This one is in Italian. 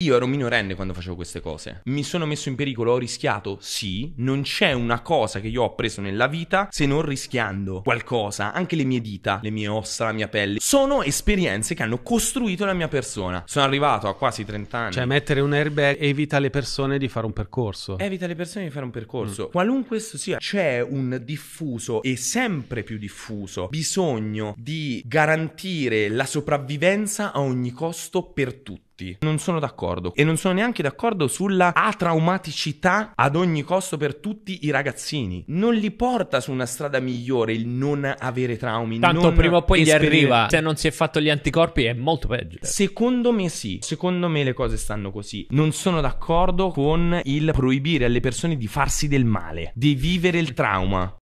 Io ero minorenne quando facevo queste cose. Mi sono messo in pericolo, ho rischiato? Sì. Non c'è una cosa che io ho preso nella vita se non rischiando qualcosa. Anche le mie dita, le mie ossa, la mia pelle. Sono esperienze che hanno costruito la mia persona. Sono arrivato a quasi 30 anni. Cioè, mettere un airbag evita le persone di fare un percorso. Evita le persone di fare un percorso. Mm. Qualunque questo sia, c'è un diffuso e sempre più diffuso bisogno di garantire la sopravvivenza a ogni costo per tutti tutti. Non sono d'accordo. E non sono neanche d'accordo sulla atraumaticità ad ogni costo per tutti i ragazzini. Non li porta su una strada migliore il non avere traumi. Tanto prima o poi gli arriva. Se non si è fatto gli anticorpi è molto peggio. Secondo me sì. Secondo me le cose stanno così. Non sono d'accordo con il proibire alle persone di farsi del male, di vivere il trauma.